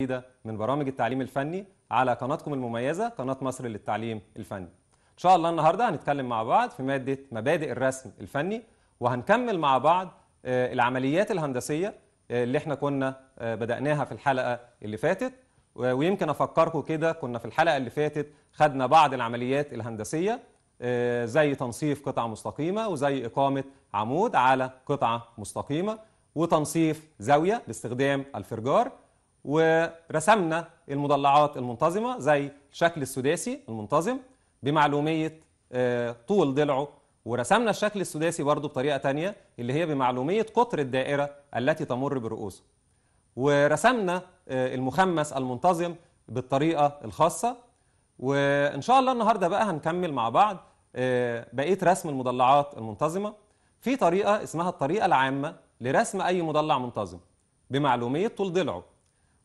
جديدة من برامج التعليم الفني على قناتكم المميزة قناة مصر للتعليم الفني إن شاء الله النهاردة هنتكلم مع بعض في مادة مبادئ الرسم الفني وهنكمل مع بعض آه، العمليات الهندسية آه، اللي احنا كنا آه، بدأناها في الحلقة اللي فاتت ويمكن أفكركم كده كنا في الحلقة اللي فاتت خدنا بعض العمليات الهندسية زي تنصيف قطعة مستقيمة وزي إقامة عمود على قطعة مستقيمة وتنصيف زاوية باستخدام الفرجار ورسمنا المضلعات المنتظمة زي الشكل السداسي المنتظم بمعلومية آه، طول ضلعه ورسمنا الشكل السداسي برضه بطريقة تانية اللي هي بمعلومية قطر الدائرة التي تمر برؤوسه ورسمنا آه، المخمس المنتظم بالطريقة الخاصة وإن شاء الله النهاردة بقى هنكمل مع بعض آه، بقية رسم المضلعات المنتظمة في طريقة اسمها الطريقة العامة لرسم أي مضلع منتظم بمعلومية طول ضلعه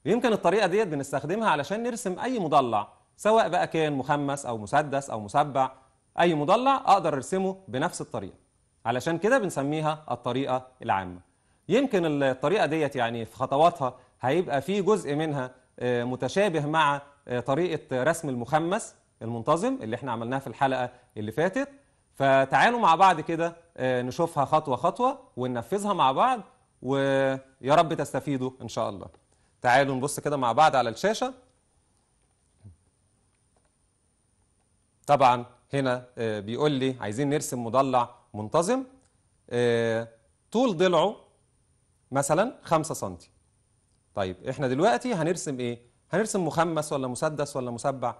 ويمكن الطريقه ديت بنستخدمها علشان نرسم اي مضلع سواء بقى كان مخمس او مسدس او مسبع اي مضلع اقدر ارسمه بنفس الطريقه علشان كده بنسميها الطريقه العامه يمكن الطريقه ديت يعني في خطواتها هيبقى في جزء منها آه، متشابه مع آه، طريقه رسم المخمس المنتظم اللي احنا عملناها في الحلقه اللي فاتت فتعالوا مع بعض كده آه، نشوفها خطوه خطوه وننفذها مع بعض ويا رب تستفيدوا ان شاء الله تعالوا نبص كده مع بعض على الشاشة طبعا هنا آه، بيقول لي عايزين نرسم مضلع منتظم آه، طول ضلعه مثلا 5 سم طيب احنا دلوقتي هنرسم ايه هنرسم مخمس ولا مسدس ولا مسبع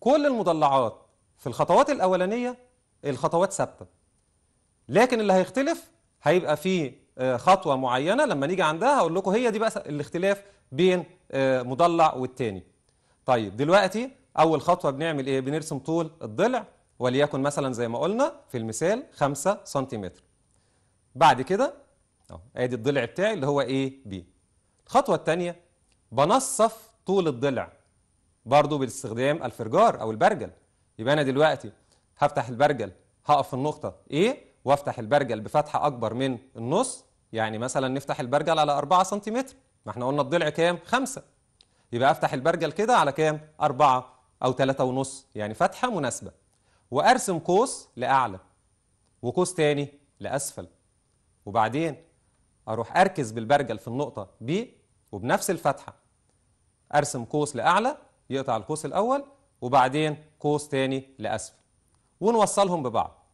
كل المضلعات في الخطوات الاولانيه الخطوات ثابته لكن اللي هيختلف هيبقى فيه آه، خطوه معينه لما نيجي عندها هقول لكم هي دي بقى الاختلاف بين آه، مضلع والتاني طيب دلوقتي أول خطوة بنعمل إيه؟ بنرسم طول الضلع وليكن مثلا زي ما قلنا في المثال 5 سنتيمتر بعد كده أهو آدي الضلع بتاعي اللي هو إيه بي الخطوة الثانية بنصف طول الضلع برضو باستخدام الفرجار أو البرجل يبقى أنا دلوقتي هفتح البرجل هقف في النقطة إيه وافتح البرجل بفتحة أكبر من النص يعني مثلا نفتح البرجل على 4 سنتيمتر ما احنا قلنا الضلع كام؟ خمسة يبقى افتح البرجل كده على كام؟ أربعة أو ثلاثة ونص يعني فتحة مناسبة وأرسم قوس لأعلى وقوس تاني لأسفل وبعدين أروح أركز بالبرجل في النقطة B وبنفس الفتحة أرسم قوس لأعلى يقطع القوس الأول وبعدين قوس تاني لأسفل ونوصلهم ببعض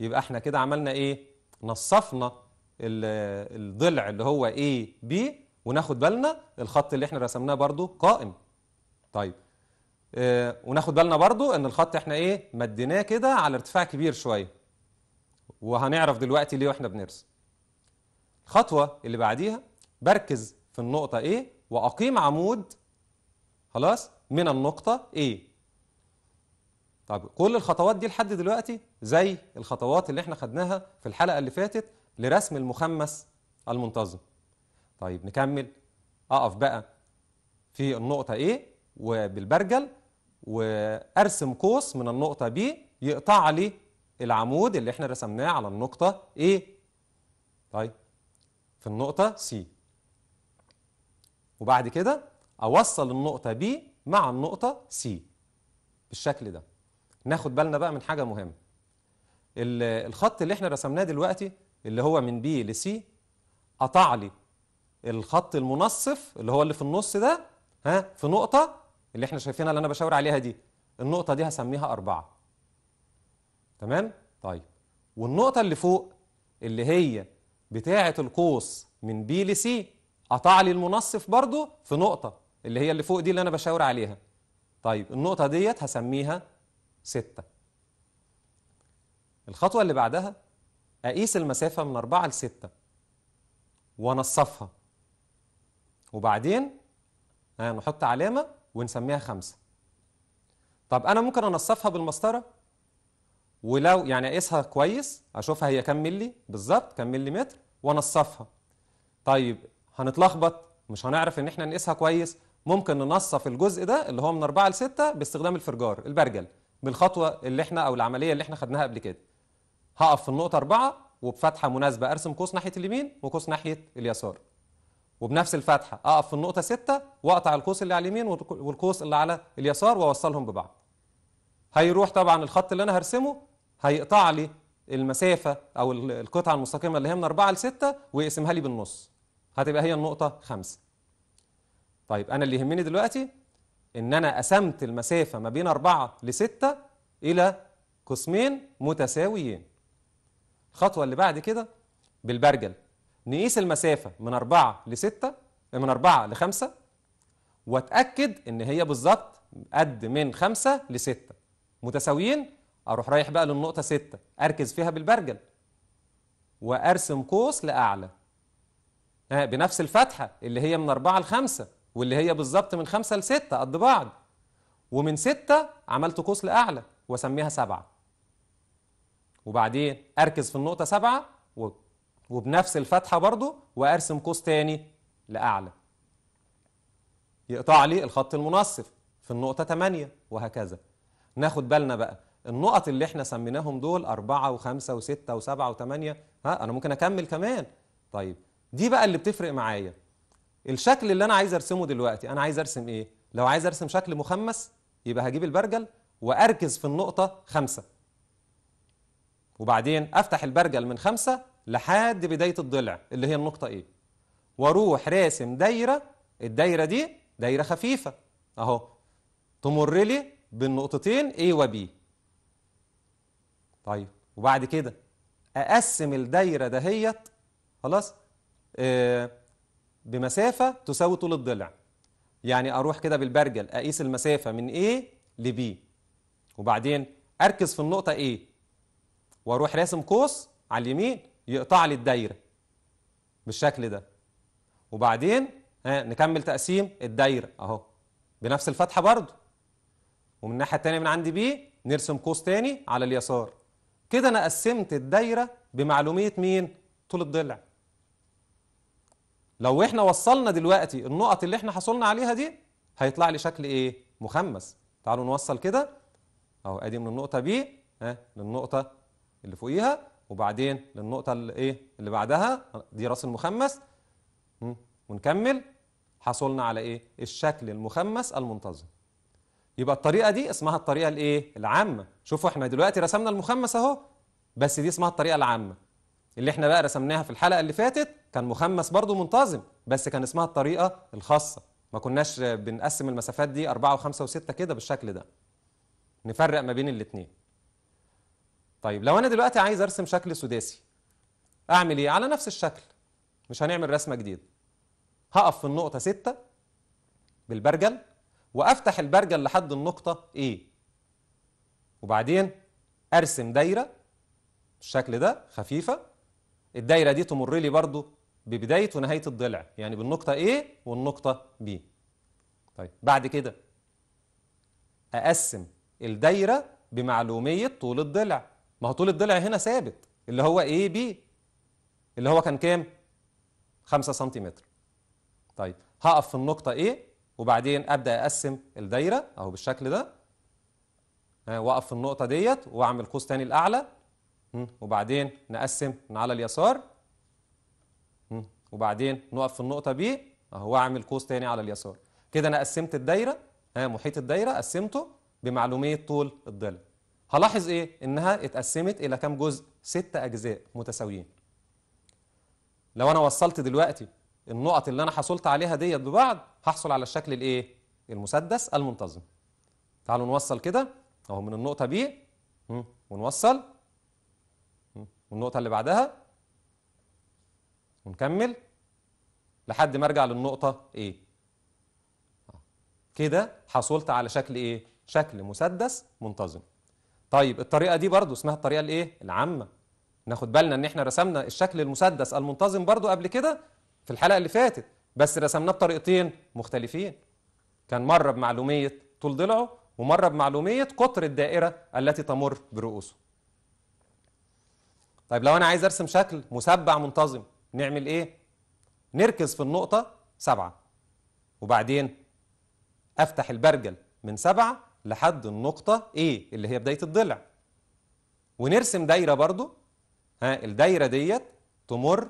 يبقى احنا كده عملنا ايه؟ نصفنا الضلع اللي هو A B وناخد بالنا الخط اللي احنا رسمناه برضو قائم طيب اه وناخد بالنا برضو ان الخط احنا ايه مديناه كده على ارتفاع كبير شويه وهنعرف دلوقتي ليه واحنا بنرسم الخطوه اللي بعديها بركز في النقطه A إيه، واقيم عمود خلاص من النقطه A إيه. طب كل الخطوات دي لحد دلوقتي زي الخطوات اللي احنا خدناها في الحلقه اللي فاتت لرسم المخمس المنتظم طيب نكمل اقف بقى في النقطه A إيه؟ وبالبرجل وارسم قوس من النقطه B يقطع لي العمود اللي احنا رسمناه على النقطه A إيه؟ طيب في النقطه C وبعد كده اوصل النقطه B مع النقطه C بالشكل ده ناخد بالنا بقى من حاجه مهمه الخط اللي احنا رسمناه دلوقتي اللي هو من B لسي قطع لي الخط المنصف اللي هو اللي في النص ده ها في نقطة اللي احنا شايفينها اللي انا بشاور عليها دي النقطة دي هسميها أربعة تمام؟ طيب والنقطة اللي فوق اللي هي بتاعة القوس من بي لسي قطع لي المنصف برضو في نقطة اللي هي اللي فوق دي اللي أنا بشاور عليها طيب النقطة ديت هسميها ستة الخطوة اللي بعدها أقيس المسافة من أربعة لستة وأنصفها وبعدين آه، نحط علامة ونسميها خمسة طب أنا ممكن أنصفها بالمسطرة ولو يعني أقيسها كويس أشوفها هي كام ملي بالظبط كام ملي متر وأنصفها طيب هنتلخبط مش هنعرف إن إحنا نقيسها كويس ممكن ننصف الجزء ده اللي هو من 4 ل 6 باستخدام الفرجار البرجل بالخطوة اللي إحنا أو العملية اللي إحنا خدناها قبل كده هقف في النقطة 4 وبفتحة مناسبة أرسم قوس ناحية اليمين وقوس ناحية اليسار وبنفس الفتحه اقف في النقطه 6 واقطع القوس اللي على اليمين والقوس اللي على اليسار واوصلهم ببعض هيروح طبعا الخط اللي انا هرسمه هيقطع لي المسافه او القطعه المستقيمه اللي هي من 4 ل 6 ويقسمها لي بالنص هتبقى هي النقطه 5 طيب انا اللي يهمني دلوقتي ان انا قسمت المسافه ما بين 4 ل 6 الى قسمين متساويين الخطوه اللي بعد كده بالبرجل نقيس المسافة من 4 ل 6 من 4 ل 5 واتأكد إن هي بالظبط قد من 5 ل 6 متساويين أروح رايح بقى للنقطة 6 أركز فيها بالبرجل وأرسم قوس لأعلى آه، بنفس الفتحة اللي هي من 4 ل 5 واللي هي بالظبط من 5 ل 6 قد بعض ومن 6 عملت قوس لأعلى وأسميها 7 وبعدين أركز في النقطة 7 وبنفس الفتحة برضو وأرسم قوس تاني لأعلى يقطع لي الخط المنصف في النقطة 8 وهكذا ناخد بالنا بقى النقط اللي احنا سميناهم دول 4 و5 و6 و7 و8 ها انا ممكن اكمل كمان طيب دي بقى اللي بتفرق معايا الشكل اللي انا عايز ارسمه دلوقتي انا عايز ارسم ايه لو عايز ارسم شكل مخمس يبقى هجيب البرجل واركز في النقطة 5 وبعدين افتح البرجل من 5 لحد بداية الضلع اللي هي النقطة ايه واروح راسم دايرة الدايرة دي دايرة خفيفة اهو تمر لي بالنقطتين A و B طيب وبعد كده اقسم الدايرة دهيت خلاص آه بمسافة تساوي طول الضلع يعني اروح كده بالبرجل اقيس المسافة من A ل B وبعدين اركز في النقطة A واروح راسم قوس على اليمين يقطع لي الدايره بالشكل ده وبعدين ها نكمل تقسيم الدايره اهو بنفس الفتحه برضو ومن الناحيه الثانيه من عندي بي نرسم قوس تاني على اليسار كده انا قسمت الدايره بمعلوميه مين طول الضلع لو احنا وصلنا دلوقتي النقط اللي احنا حصلنا عليها دي هيطلع لي شكل ايه مخمس تعالوا نوصل كده اهو ادي من النقطه بي ها للنقطه اللي فوقيها وبعدين للنقطة اللي إيه اللي بعدها دي راس المخمس ونكمل حصلنا على إيه الشكل المخمس المنتظم يبقى الطريقة دي اسمها الطريقة الإيه العامة شوفوا إحنا دلوقتي رسمنا المخمس أهو بس دي اسمها الطريقة العامة اللي إحنا بقى رسمناها في الحلقة اللي فاتت كان مخمس برضو منتظم بس كان اسمها الطريقة الخاصة ما كناش بنقسم المسافات دي أربعة وخمسة وستة كده بالشكل ده نفرق ما بين الاتنين طيب لو انا دلوقتي عايز ارسم شكل سداسي اعمل ايه على نفس الشكل مش هنعمل رسمه جديده هقف في النقطه 6 بالبرجل وافتح البرجل لحد النقطه ايه وبعدين ارسم دايره بالشكل ده خفيفه الدايره دي تمر لي برضو ببدايه ونهايه الضلع يعني بالنقطه A إيه والنقطه B طيب بعد كده اقسم الدايره بمعلوميه طول الضلع ما هو طول الضلع هنا ثابت اللي هو اي بي اللي هو كان كام 5 سنتيمتر طيب هقف في النقطه ايه وبعدين ابدا اقسم الدايره اهو بالشكل ده آه، واقف في النقطه ديت واعمل قوس تاني الاعلى وبعدين نقسم على اليسار وبعدين نقف في النقطه B اهو واعمل قوس تاني على اليسار كده انا قسمت الدايره ها آه، محيط الدايره قسمته بمعلوميه طول الضلع هلاحظ ايه انها اتقسمت الى كام جزء ست اجزاء متساويين لو انا وصلت دلوقتي النقط اللي انا حصلت عليها ديت ببعض هحصل على الشكل الايه المسدس المنتظم تعالوا نوصل كده اهو من النقطه ب ونوصل والنقطه اللي بعدها ونكمل لحد ما ارجع للنقطه ايه كده حصلت على شكل ايه شكل مسدس منتظم طيب الطريقة دي برضو اسمها الطريقة الايه العامة ناخد بالنا ان احنا رسمنا الشكل المسدس المنتظم برضو قبل كده في الحلقة اللي فاتت بس رسمناه بطريقتين مختلفين كان مرة بمعلومية طول ضلعه ومرة بمعلومية قطر الدائرة التي تمر برؤوسه طيب لو انا عايز ارسم شكل مسبع منتظم نعمل ايه نركز في النقطة سبعة وبعدين افتح البرجل من سبعة لحد النقطة A اللي هي بداية الضلع ونرسم دايرة برضو ها الدايرة ديت تمر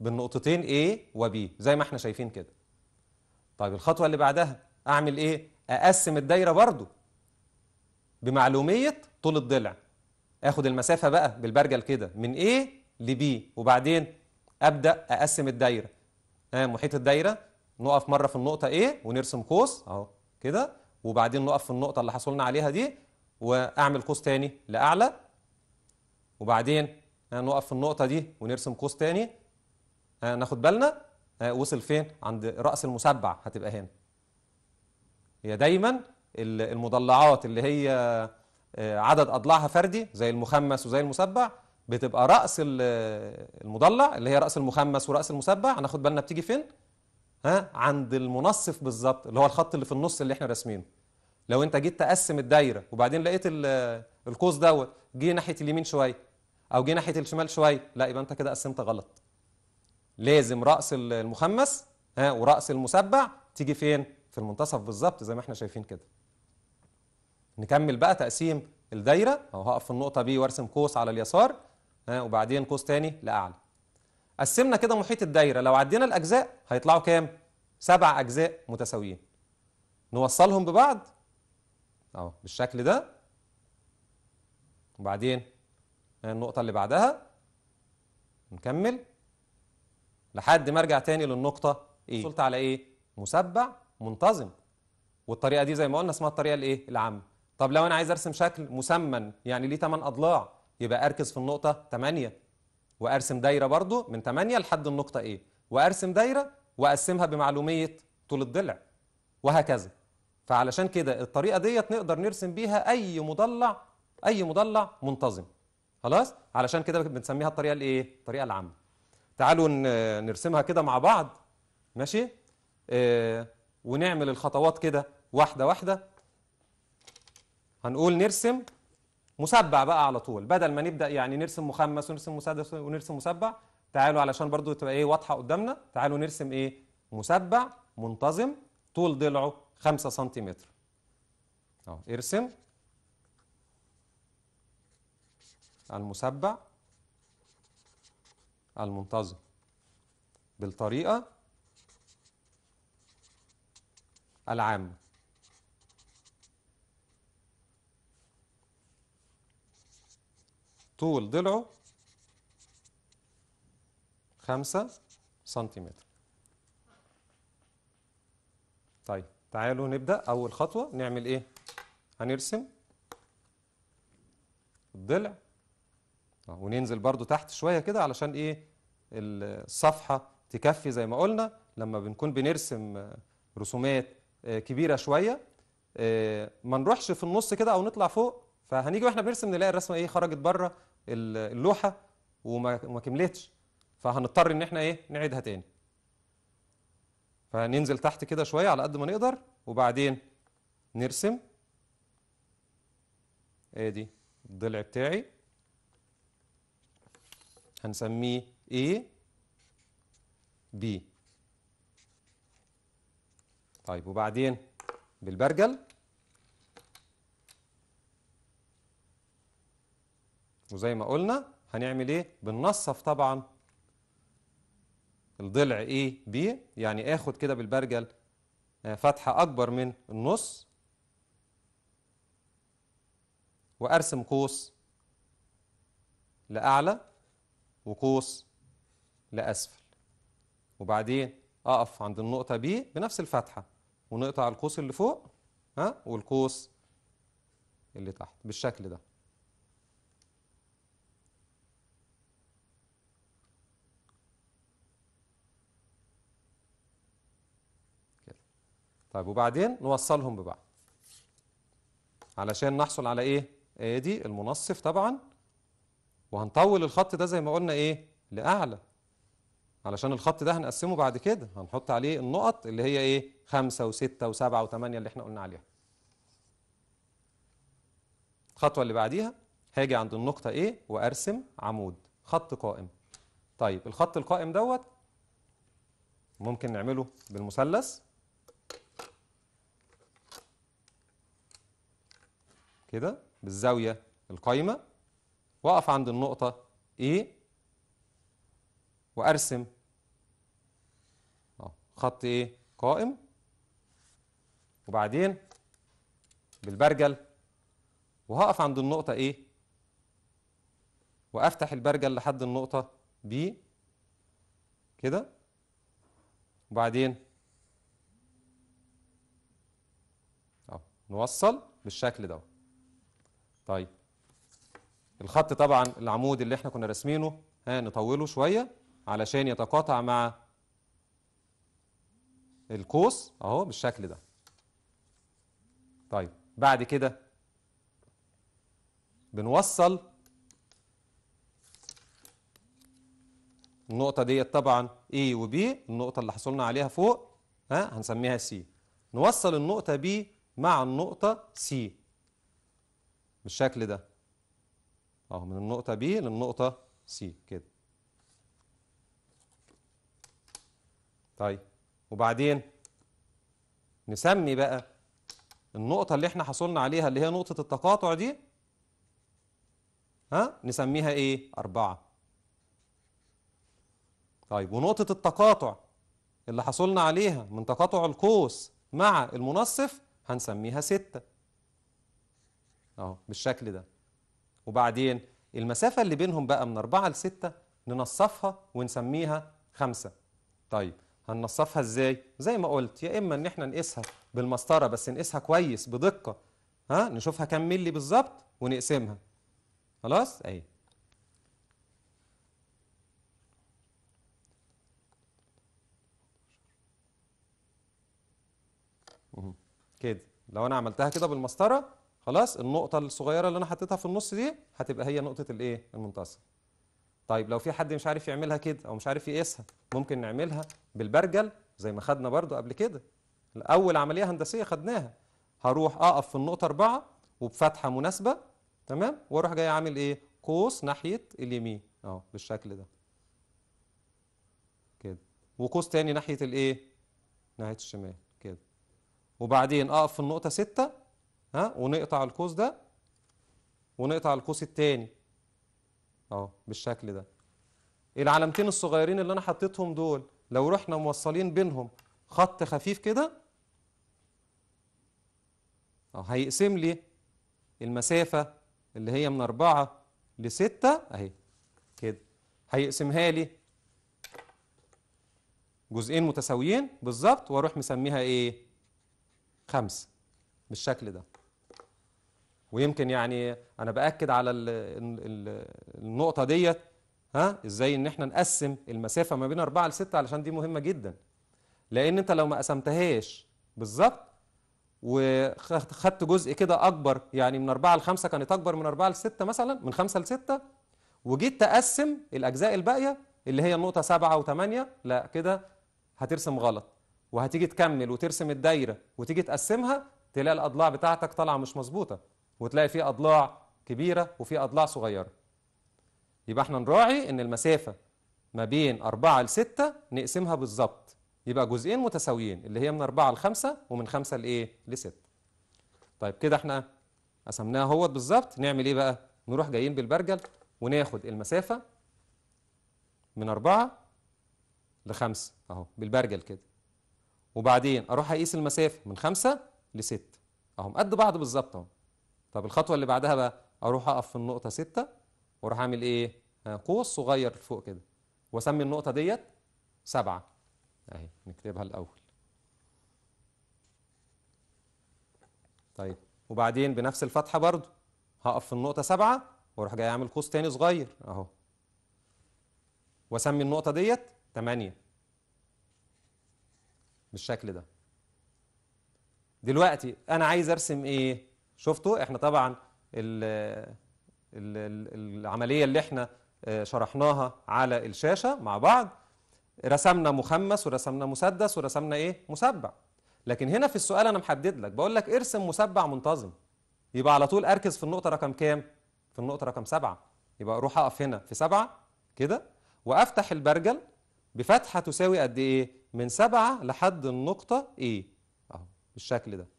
بالنقطتين A و B زي ما احنا شايفين كده طيب الخطوة اللي بعدها أعمل إيه؟ أقسم الدايرة برضو بمعلومية طول الضلع اخد المسافة بقى بالبرجل كده من A ل B وبعدين أبدأ أقسم الدايرة ها محيط الدايرة نقف مرة في النقطة A ونرسم قوس أهو كده وبعدين نقف في النقطة اللي حصلنا عليها دي وأعمل قوس تاني لأعلى وبعدين نقف في النقطة دي ونرسم قوس تاني ناخد بالنا وصل فين عند رأس المسبع هتبقى هنا هي دايما المضلعات اللي هي آه، عدد أضلاعها فردي زي المخمس وزي المسبع بتبقى رأس المضلع اللي هي رأس المخمس ورأس المسبع هناخد بالنا بتيجي فين ها عند المنصف بالظبط اللي هو الخط اللي في النص اللي احنا راسمينه لو انت جيت تقسم الدايره وبعدين لقيت آه، القوس دوت جه ناحيه اليمين شويه او جه ناحيه الشمال شويه لا يبقى انت كده قسمت غلط لازم راس المخمس ها وراس المسبع تيجي فين في المنتصف بالظبط زي ما احنا شايفين كده نكمل بقى تقسيم الدايره اهو هقف في النقطه بي وارسم قوس على اليسار ها وبعدين قوس تاني لاعلى قسمنا كده محيط الدايره لو عدينا الاجزاء هيطلعوا كام سبع اجزاء متساويين نوصلهم ببعض اهو بالشكل ده وبعدين النقطه اللي بعدها نكمل لحد ما ارجع تاني للنقطه ايه وصلت على ايه مسبع منتظم والطريقه دي زي ما قلنا اسمها الطريقه الايه العامه طب لو انا عايز ارسم شكل مسمن يعني ليه 8 اضلاع يبقى اركز في النقطه 8 وارسم دايره برضو من 8 لحد النقطه A إيه. وارسم دايره واقسمها بمعلوميه طول الضلع وهكذا فعلشان كده الطريقه ديت نقدر نرسم بيها اي مضلع اي مضلع منتظم خلاص علشان كده بنسميها الطريقه الايه الطريقه العامه تعالوا نرسمها كده مع بعض ماشي آه ونعمل الخطوات كده واحده واحده هنقول نرسم مسبع بقى على طول بدل ما نبدا يعني نرسم مخمس ونرسم مسدس ونرسم مسبع تعالوا علشان برضو تبقى ايه واضحه قدامنا تعالوا نرسم ايه مسبع منتظم طول ضلعه 5 سم اهو ارسم المسبع المنتظم بالطريقه العامه طول ضلعه خمسة سنتيمتر طيب تعالوا نبدأ أول خطوة نعمل إيه؟ هنرسم الضلع آه، وننزل برضو تحت شوية كده علشان إيه الصفحة تكفي زي ما قلنا لما بنكون بنرسم رسومات آه، كبيرة شوية آه، ما نروحش في النص كده أو نطلع فوق فهنيجي واحنا بنرسم نلاقي الرسمة إيه خرجت بره اللوحه وما كملتش فهنضطر ان احنا ايه نعيدها تاني فننزل تحت كده شويه على قد ما نقدر وبعدين نرسم ادي آه، الضلع بتاعي هنسميه A B طيب وبعدين بالبرجل وزي ما قلنا هنعمل ايه بننصف طبعا الضلع ايه بيه يعني اخد كده بالبرجل آه، فتحة اكبر من النص وارسم قوس لاعلى وقوس لاسفل وبعدين اقف عند النقطة بي بنفس الفتحة ونقطع القوس اللي فوق ها والقوس اللي تحت بالشكل ده طيب وبعدين نوصلهم ببعض علشان نحصل على ايه ادي المنصف طبعا وهنطول الخط ده زي ما قلنا ايه لاعلى علشان الخط ده هنقسمه بعد كده هنحط عليه النقط اللي هي ايه خمسة وستة وسبعة وثمانية اللي احنا قلنا عليها الخطوة اللي بعديها هاجي عند النقطة ايه وارسم عمود خط قائم طيب الخط القائم دوت ممكن نعمله بالمثلث كده بالزاوية القايمة وأقف عند النقطة A وأرسم آه، خط A قائم وبعدين بالبرجل وهقف عند النقطة A وأفتح البرجل لحد النقطة B كده وبعدين آه، نوصل بالشكل ده طيب الخط طبعا العمود اللي احنا كنا راسمينه ها نطوله شويه علشان يتقاطع مع القوس اهو بالشكل ده طيب بعد كده بنوصل النقطه ديت طبعا A و B النقطه اللي حصلنا عليها فوق ها هنسميها C نوصل النقطه B مع النقطه C بالشكل ده اهو من النقطة B للنقطة C كده طيب وبعدين نسمي بقى النقطة اللي احنا حصلنا عليها اللي هي نقطة التقاطع دي ها نسميها ايه؟ أربعة طيب ونقطة التقاطع اللي حصلنا عليها من تقاطع القوس مع المنصف هنسميها ستة اهو بالشكل ده وبعدين المسافة اللي بينهم بقى من 4 ل 6 ننصفها ونسميها 5 طيب هننصفها ازاي زي ما قلت يا اما ان احنا نقيسها بالمسطره بس نقيسها كويس بدقه ها نشوفها كام مللي بالظبط ونقسمها خلاص اهي كده لو انا عملتها كده بالمسطره خلاص النقطه الصغيره اللي انا حطيتها في النص دي هتبقى هي نقطه الايه المنتصف طيب لو في حد مش عارف يعملها كده او مش عارف يقيسها ممكن نعملها بالبرجل زي ما خدنا برضو قبل كده اول عمليه هندسيه خدناها هروح اقف في النقطه 4 وبفتحه مناسبه تمام واروح جاي عامل ايه قوس ناحيه اليمين اهو بالشكل ده كده وقوس تاني ناحيه الايه ناحيه الشمال كده وبعدين اقف في النقطه 6 ها ونقطع القوس ده ونقطع القوس التاني اهو بالشكل ده العلامتين الصغيرين اللي انا حطيتهم دول لو رحنا موصلين بينهم خط خفيف كده اهو هيقسم لي المسافة اللي هي من أربعة لستة أهي كده هيقسمها لي جزئين متساويين بالظبط وأروح مسميها إيه؟ خمسة بالشكل ده ويمكن يعني انا باكد على النقطه ديت ها ازاي ان احنا نقسم المسافه ما بين 4 ل 6 علشان دي مهمه جدا لان انت لو ما قسمتهاش بالظبط وخدت جزء كده اكبر يعني من 4 ل 5 كانت اكبر من 4 ل 6 مثلا من 5 ل 6 وجيت تقسم الاجزاء الباقيه اللي هي النقطه 7 و8 لا كده هترسم غلط وهتيجي تكمل وترسم الدايره وتيجي تقسمها تلاقي الاضلاع بتاعتك طالعه مش مظبوطه وتلاقي فيه أضلاع كبيرة وفي أضلاع صغيرة يبقى احنا نراعي ان المسافة ما بين 4 ل 6 نقسمها بالظبط يبقى جزئين متساويين اللي هي من 4 ل 5 ومن 5 لايه ل 6 طيب كده احنا قسمناها اهوت بالظبط نعمل ايه بقى نروح جايين بالبرجل وناخد المسافة من 4 ل 5 اهو بالبرجل كده وبعدين اروح اقيس المسافة من 5 ل 6 اهو قد بعض بالظبط اهو طب الخطوة اللي بعدها بقى أروح أقف في النقطة 6 وأروح أعمل إيه؟ آه، قوس صغير فوق كده وأسمي النقطة ديت 7 أهي نكتبها الأول طيب وبعدين بنفس الفتحة برضو هقف في النقطة 7 وأروح جاي أعمل قوس تاني صغير أهو وأسمي النقطة ديت 8 بالشكل ده دلوقتي أنا عايز أرسم إيه؟ شفتوا احنا طبعا ال ال العملية اللي احنا آه، شرحناها على الشاشة مع بعض رسمنا مخمس ورسمنا مسدس ورسمنا ايه مسبع لكن هنا في السؤال انا محدد لك بقول لك ارسم مسبع منتظم يبقى على طول اركز في النقطة رقم كام في النقطة رقم سبعة يبقى اروح اقف هنا في سبعة كده وافتح البرجل بفتحة تساوي قد ايه من سبعة لحد النقطة ايه اهو بالشكل ده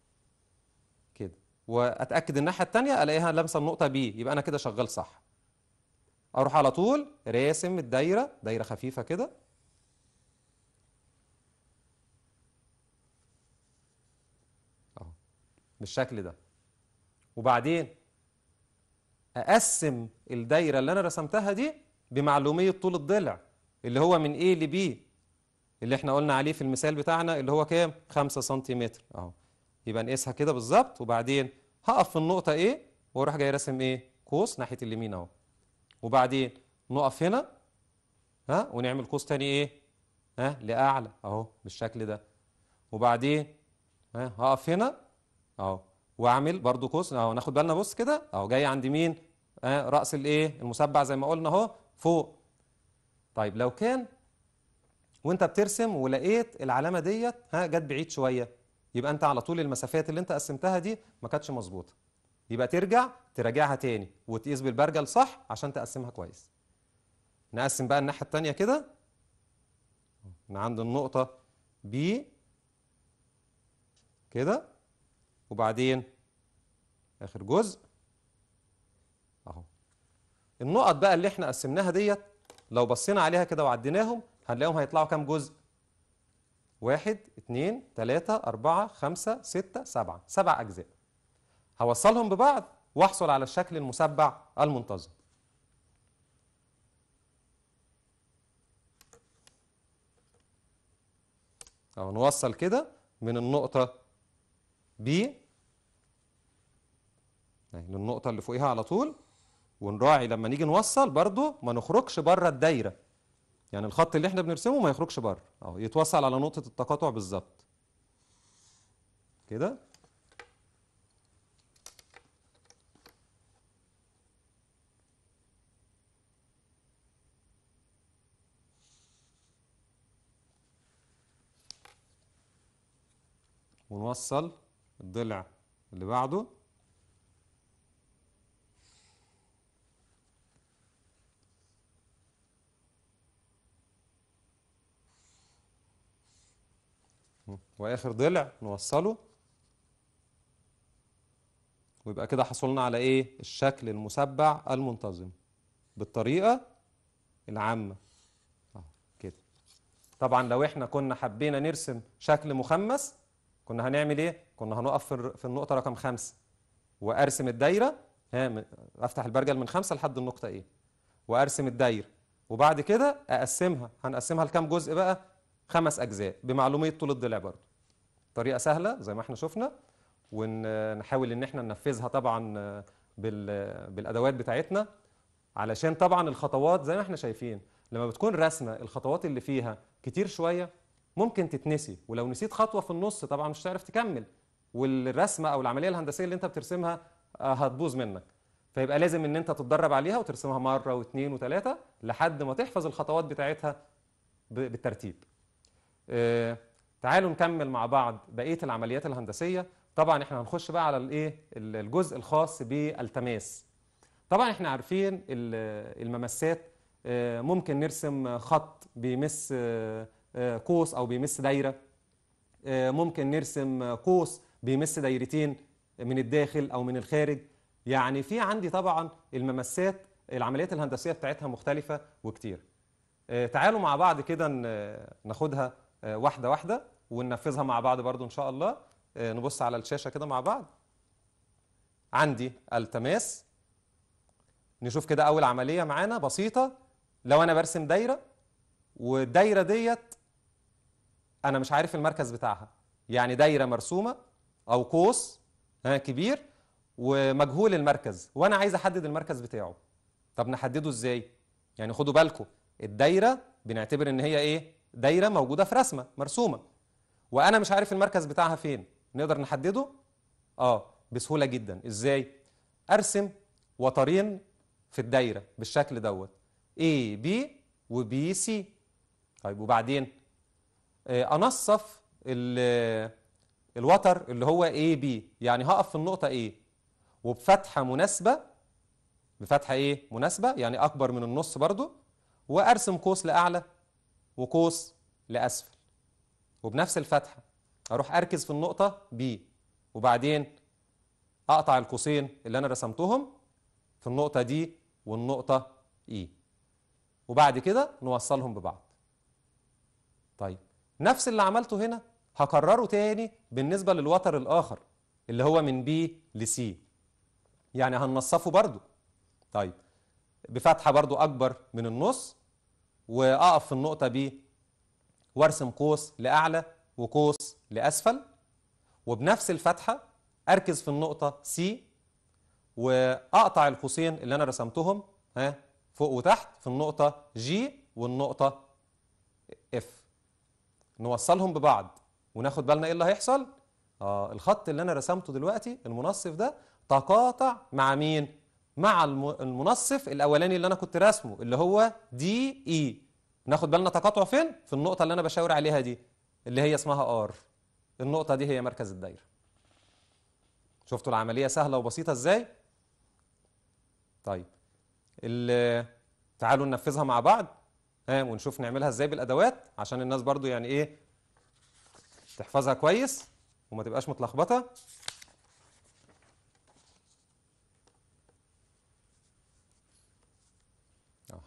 واتاكد الناحيه الثانيه الاقيها لمسه النقطه بي يبقى انا كده شغال صح اروح على طول راسم الدايره دايره خفيفه كده اهو بالشكل ده وبعدين اقسم الدايره اللي انا رسمتها دي بمعلوميه طول الضلع اللي هو من ايه لبي اللي احنا قلنا عليه في المثال بتاعنا اللي هو كام 5 سنتيمتر اهو يبقى نقيسها كده بالظبط وبعدين هقف في النقطه ايه واروح جاي راسم ايه قوس ناحيه اليمين اهو وبعدين نقف هنا ها ونعمل قوس تاني ايه ها لاعلى اهو بالشكل ده وبعدين ها هقف هنا اهو واعمل برضو قوس اهو ناخد بالنا بص كده اهو جاي عند مين ها راس الايه المسبع زي ما قلنا اهو فوق طيب لو كان وانت بترسم ولقيت العلامه ديت ها جت بعيد شويه يبقى انت على طول المسافات اللي انت قسمتها دي ما كانتش مظبوطه يبقى ترجع تراجعها تاني وتقيس بالبرجل صح عشان تقسمها كويس نقسم بقى الناحيه الثانيه كده من عند النقطه ب كده وبعدين اخر جزء اهو النقط بقى اللي احنا قسمناها ديت لو بصينا عليها كده وعديناهم هنلاقيهم هيطلعوا كام جزء واحد اتنين تلاتة أربعة خمسة ستة سبعة سبع أجزاء هوصلهم ببعض واحصل على الشكل المسبع المنتظم أو نوصل كده من النقطة B للنقطة اللي فوقها على طول ونراعي لما نيجي نوصل برضو ما نخرجش بره الدايرة يعني الخط اللي احنا بنرسمه ما يخرجش بره اهو يتوصل على نقطه التقاطع بالظبط كده ونوصل الضلع اللي بعده واخر ضلع نوصله ويبقى كده حصلنا على ايه الشكل المسبع المنتظم بالطريقه العامه اه كده طبعا لو احنا كنا حبينا نرسم شكل مخمس كنا هنعمل ايه كنا هنقف في النقطه رقم خمسة وارسم الدايره ها افتح البرجل من خمسة لحد النقطه ايه وارسم الدايره وبعد كده اقسمها هنقسمها لكام جزء بقى خمس اجزاء بمعلوميه طول الضلع برضه طريقه سهله زي ما احنا شفنا ونحاول ان احنا ننفذها طبعا بالادوات بتاعتنا علشان طبعا الخطوات زي ما احنا شايفين لما بتكون رسمه الخطوات اللي فيها كتير شويه ممكن تتنسي ولو نسيت خطوه في النص طبعا مش هتعرف تكمل والرسمه او العمليه الهندسيه اللي انت بترسمها آه، هتبوظ منك فيبقى لازم ان انت تتدرب عليها وترسمها مره واثنين وثلاثه لحد ما تحفظ الخطوات بتاعتها بالترتيب آه، تعالوا نكمل مع بعض بقيه العمليات الهندسيه طبعا احنا هنخش بقى على الايه الجزء الخاص بالتماس طبعا احنا عارفين الممسات آه، ممكن نرسم خط بيمس آه، آه، قوس او بيمس دايره ممكن نرسم قوس بيمس دايرتين من الداخل او من الخارج يعني في عندي طبعا الممسات العمليات الهندسيه بتاعتها مختلفه وكتير تعالوا مع بعض كده ناخدها واحده واحده وننفذها مع بعض برضو ان شاء الله آه، نبص على الشاشه كده مع بعض عندي التماس نشوف كده اول عمليه معانا بسيطه لو انا برسم دايره والدايره ديت انا مش عارف المركز بتاعها يعني دايره مرسومه او قوس ها آه، كبير ومجهول المركز وانا عايز احدد المركز بتاعه طب نحدده ازاي يعني خدوا بالكم الدايره بنعتبر ان هي ايه دايره موجوده في رسمه مرسومه وانا مش عارف المركز بتاعها فين نقدر نحدده اه بسهوله جدا ازاي ارسم وترين في الدايره بالشكل دوت اي بي وبي سي طيب وبعدين آه، انصف الوتر اللي هو اي بي يعني هقف في النقطه ايه وبفتحه مناسبه بفتحه ايه مناسبه يعني اكبر من النص برضو وارسم قوس لاعلى وقوس لاسفل وبنفس الفتحة أروح أركز في النقطة B وبعدين أقطع القوسين اللي أنا رسمتهم في النقطة دي والنقطة E وبعد كده نوصلهم ببعض طيب نفس اللي عملته هنا هكرره تاني بالنسبة للوتر الآخر اللي هو من B ل C يعني هننصفه برضو طيب بفتحة برضو أكبر من النص وأقف في النقطة B وارسم قوس لأعلى وقوس لأسفل وبنفس الفتحة أركز في النقطة سي وأقطع القوسين اللي أنا رسمتهم ها فوق وتحت في النقطة جي والنقطة اف نوصلهم ببعض وناخد بالنا ايه اللي هيحصل آه الخط اللي انا رسمته دلوقتي المنصف ده تقاطع مع مين مع المنصف الاولاني اللي انا كنت راسمه اللي هو دي اي e. ناخد بالنا تقاطع فين في النقطه اللي انا بشاور عليها دي اللي هي اسمها R النقطه دي هي مركز الدايره شفتوا العمليه سهله وبسيطه ازاي طيب تعالوا ننفذها مع بعض ها ونشوف نعملها ازاي بالادوات عشان الناس برضو يعني ايه تحفظها كويس وما تبقاش متلخبطه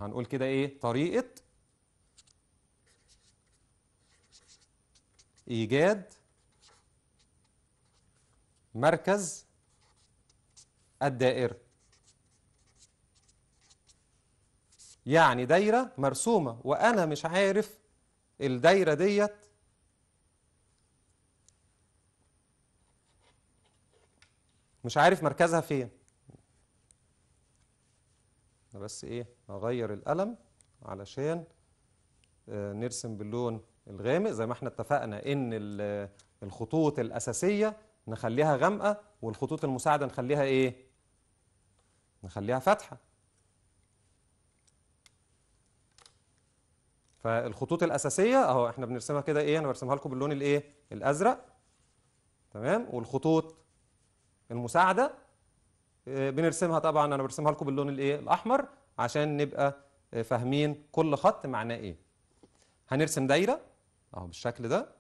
هنقول كده ايه طريقه إيجاد مركز الدائرة يعني دايرة مرسومة وأنا مش عارف الدايرة ديت مش عارف مركزها فين بس ايه اغير القلم علشان آه، نرسم باللون الغامق زي ما احنا اتفقنا ان الخطوط الاساسيه نخليها غامقه والخطوط المساعده نخليها ايه نخليها فاتحه فالخطوط الاساسيه اهو احنا بنرسمها كده ايه انا برسمها لكم باللون الايه الازرق تمام والخطوط المساعده آه، بنرسمها طبعا انا برسمها لكم باللون الايه الاحمر عشان نبقى فاهمين كل خط معناه ايه هنرسم دايره اهو بالشكل ده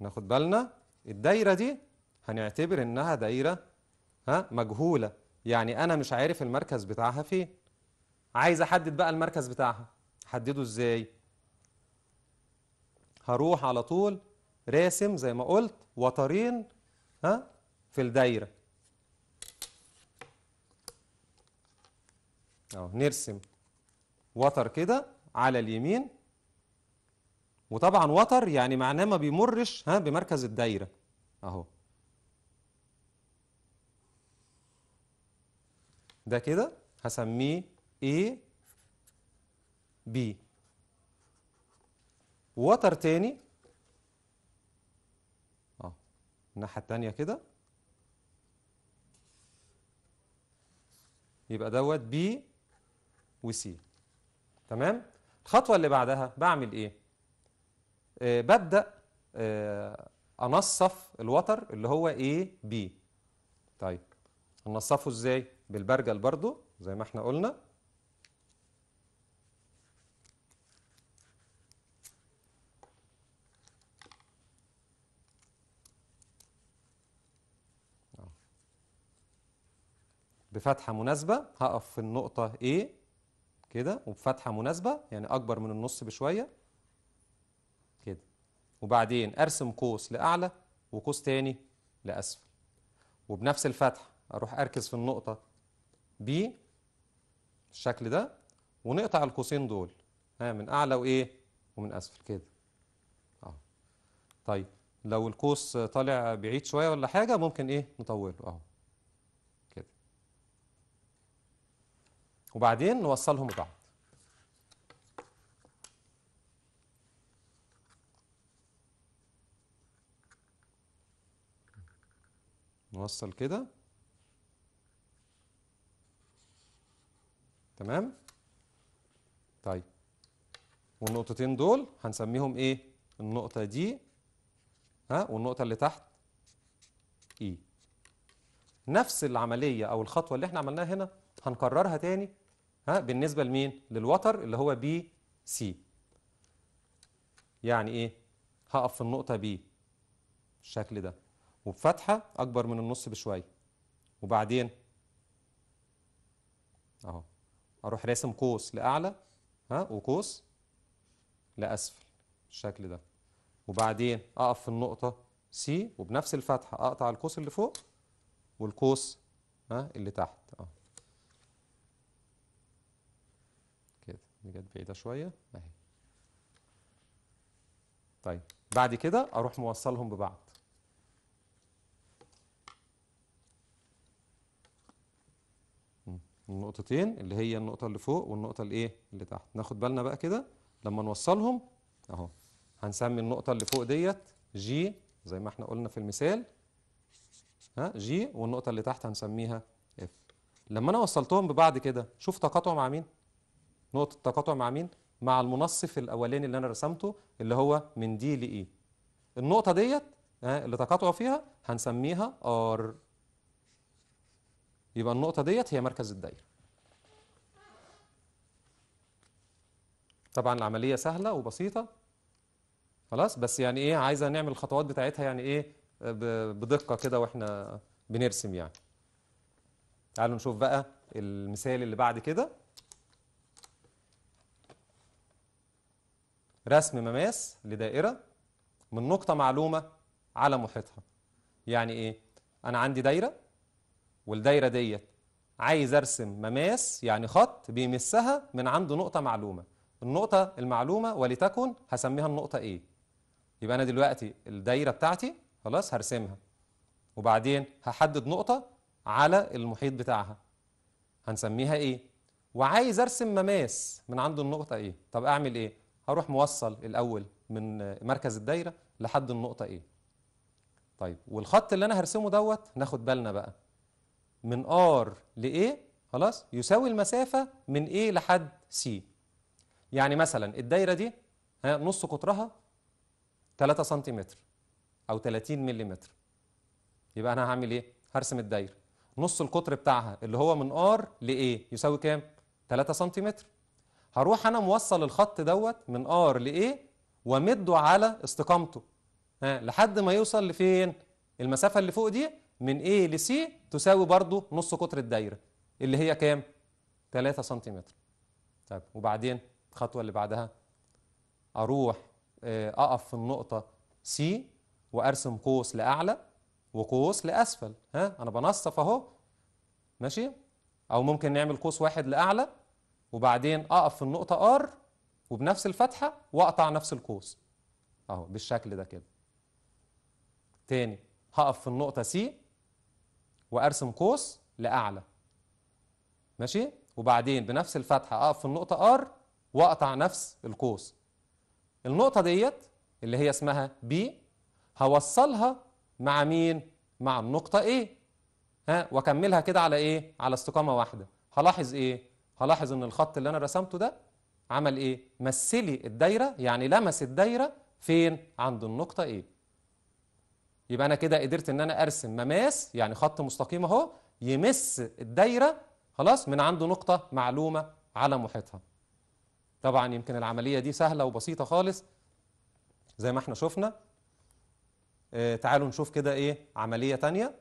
ناخد بالنا الدايرة دي هنعتبر انها دايرة ها مجهولة يعني انا مش عارف المركز بتاعها فين عايز احدد بقى المركز بتاعها احدده ازاي هروح على طول راسم زي ما قلت وترين ها في الدايرة اهو نرسم وتر كده على اليمين وطبعا وتر يعني معناه ما بيمرش ها بمركز الدايرة اهو ده كده هسميه A B وتر تاني الناحية التانية كده يبقى دوت بي وسي تمام الخطوة اللي بعدها بعمل ايه آه ببدأ آه انصف الوتر اللي هو ايه بي طيب انصفه ازاي بالبرجل برضو زي ما احنا قلنا بفتحة مناسبة هقف في النقطة A كده وبفتحة مناسبة يعني أكبر من النص بشوية كده وبعدين أرسم قوس لأعلى وقوس تاني لأسفل وبنفس الفتحة أروح أركز في النقطة B بالشكل ده ونقطع القوسين دول ها من أعلى وإيه ومن أسفل كده أهو طيب لو القوس طالع بعيد شوية ولا حاجة ممكن إيه نطوله أهو وبعدين نوصلهم ببعض نوصل كده تمام طيب والنقطتين دول هنسميهم ايه النقطة دي ها والنقطة اللي تحت اي e. نفس العملية او الخطوة اللي احنا عملناها هنا هنكررها تاني ها بالنسبة لمين للوتر اللي هو بي سي يعني ايه هقف في النقطة بي بالشكل ده وبفتحة اكبر من النص بشوية وبعدين اهو اروح راسم قوس لاعلى ها وقوس لاسفل بالشكل ده وبعدين اقف في النقطة سي وبنفس الفتحة اقطع القوس اللي فوق والقوس ها اللي تحت اهو جت بعيده شويه اهي طيب بعد كده اروح موصلهم ببعض النقطتين اللي هي النقطه اللي فوق والنقطه اللي ايه اللي تحت ناخد بالنا بقى كده لما نوصلهم اهو هنسمي النقطه اللي فوق ديت جي زي ما احنا قلنا في المثال ها جي والنقطه اللي تحت هنسميها اف لما انا وصلتهم ببعض كده شوف تقاطعهم مع مين نقطه التقاطع مع مين مع المنصف الاولاني اللي انا رسمته اللي هو من دي لاي النقطه ديت آه، اللي تقاطعوا فيها هنسميها ار يبقى النقطه ديت هي مركز الدايره طبعا العمليه سهله وبسيطه خلاص بس يعني ايه عايزه نعمل الخطوات بتاعتها يعني ايه بدقه كده واحنا بنرسم يعني تعالوا نشوف بقى المثال اللي بعد كده رسم مماس لدائرة من نقطة معلومة على محيطها يعني إيه؟ أنا عندي دايرة والدايرة ديت عايز أرسم مماس يعني خط بيمسها من عند نقطة معلومة النقطة المعلومة ولتكن هسميها النقطة إيه يبقى أنا دلوقتي الدايرة بتاعتي خلاص هرسمها وبعدين هحدد نقطة على المحيط بتاعها هنسميها إيه وعايز أرسم مماس من عند النقطة إيه طب أعمل إيه هروح موصل الأول من مركز الدايرة لحد النقطة A إيه. طيب والخط اللي أنا هرسمه دوت ناخد بالنا بقى من R ل A إيه، خلاص يساوي المسافة من A إيه لحد C يعني مثلا الدايرة دي نص قطرها 3 سنتيمتر أو 30 ملم يبقى أنا هعمل إيه؟ هرسم الدايرة نص القطر بتاعها اللي هو من R ل A يساوي كام؟ 3 سنتيمتر هروح انا موصل الخط دوت من ار لايه وامده على استقامته ها لحد ما يوصل لفين المسافه اللي فوق دي من ايه لسي تساوي برضو نص قطر الدايره اللي هي كام 3 سنتيمتر طيب وبعدين الخطوه اللي بعدها اروح آه، اقف في النقطه سي وارسم قوس لاعلى وقوس لاسفل ها انا بنصف اهو ماشي او ممكن نعمل قوس واحد لاعلى وبعدين اقف في النقطه ار وبنفس الفتحه واقطع نفس القوس اهو بالشكل ده كده تاني هقف في النقطه سي وارسم قوس لاعلى ماشي وبعدين بنفس الفتحه اقف في النقطه ار واقطع نفس القوس النقطه ديت اللي هي اسمها B هوصلها مع مين مع النقطه A ها واكملها كده على ايه على استقامه واحده هلاحظ ايه هلاحظ ان الخط اللي انا رسمته ده عمل ايه مثلي الدايره يعني لمس الدايره فين عند النقطه ايه يبقى انا كده قدرت ان انا ارسم مماس يعني خط مستقيم اهو يمس الدايره خلاص من عنده نقطه معلومه على محيطها طبعا يمكن العمليه دي سهله وبسيطه خالص زي ما احنا شفنا اه تعالوا نشوف كده ايه عمليه ثانيه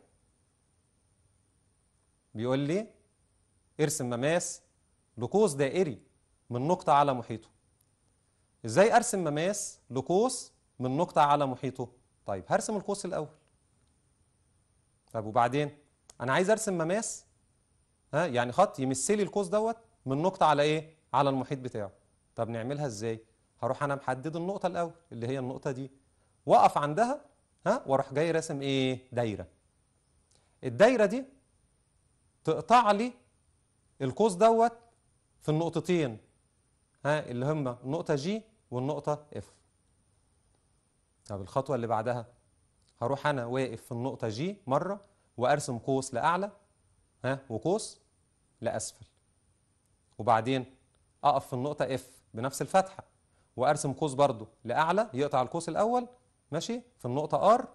بيقول لي ارسم مماس لقوس دائري من نقطة على محيطه ازاي ارسم مماس لقوس من نقطة على محيطه طيب هرسم القوس الاول طب وبعدين انا عايز ارسم مماس ها يعني خط يمس لي القوس دوت من نقطة على ايه على المحيط بتاعه طب نعملها ازاي هروح انا محدد النقطة الاول اللي هي النقطة دي واقف عندها ها واروح جاي راسم ايه دايرة الدايرة دي تقطع لي القوس دوت في النقطتين ها اللي هما النقطة جي والنقطة اف طب الخطوة اللي بعدها هروح أنا واقف في النقطة جي مرة وأرسم قوس لأعلى ها وقوس لأسفل وبعدين أقف في النقطة اف بنفس الفتحة وأرسم قوس برضو لأعلى يقطع القوس الأول ماشي في النقطة ار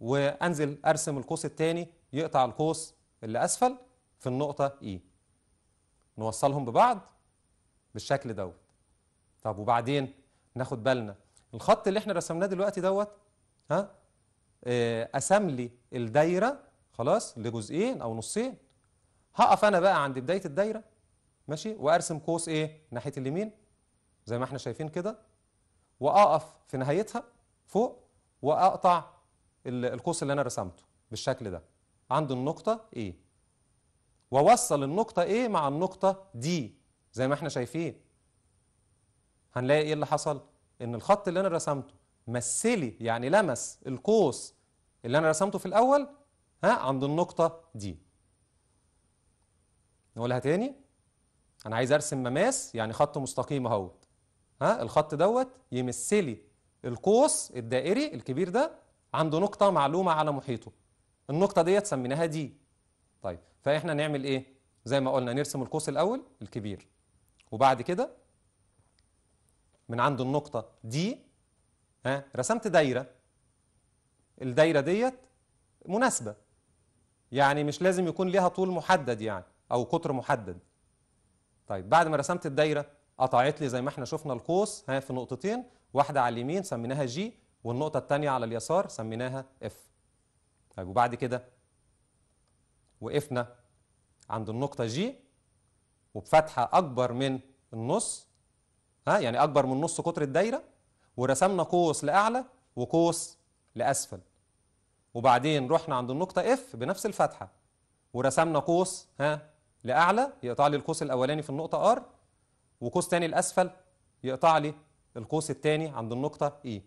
وأنزل أرسم القوس الثاني يقطع القوس اللي أسفل في النقطة E نوصلهم ببعض بالشكل دوت طب وبعدين ناخد بالنا الخط اللي احنا رسمناه دلوقتي دوت ها قسم آه، لي الدايره خلاص لجزئين او نصين هقف انا بقى عند بدايه الدايره ماشي وارسم قوس ايه ناحيه اليمين زي ما احنا شايفين كده واقف في نهايتها فوق واقطع القوس اللي انا رسمته بالشكل ده عند النقطه ايه ووصل النقطة A إيه مع النقطة D زي ما احنا شايفين هنلاقي ايه اللي حصل ان الخط اللي انا رسمته مثلي يعني لمس القوس اللي انا رسمته في الاول ها عند النقطة دي نقولها تاني انا عايز ارسم مماس يعني خط مستقيم اهوت ها الخط دوت يمثلي القوس الدائري الكبير ده عنده نقطة معلومة على محيطه النقطة ديت سميناها دي طيب فاحنا نعمل ايه زي ما قلنا نرسم القوس الاول الكبير وبعد كده من عند النقطة دي ها رسمت دايرة الدايرة ديت مناسبة يعني مش لازم يكون ليها طول محدد يعني أو قطر محدد طيب بعد ما رسمت الدايرة قطعت لي زي ما احنا شفنا القوس ها في نقطتين واحدة على اليمين سميناها جي والنقطة الثانية على اليسار سميناها اف طيب وبعد كده وقفنا عند النقطة جي وبفتحة أكبر من النص ها يعني أكبر من نص قطر الدايرة ورسمنا قوس لأعلى وقوس لأسفل وبعدين رحنا عند النقطة F بنفس الفتحة ورسمنا قوس ها لأعلى يقطع لي القوس الأولاني في النقطة R وقوس تاني لأسفل يقطع لي القوس التاني عند النقطة E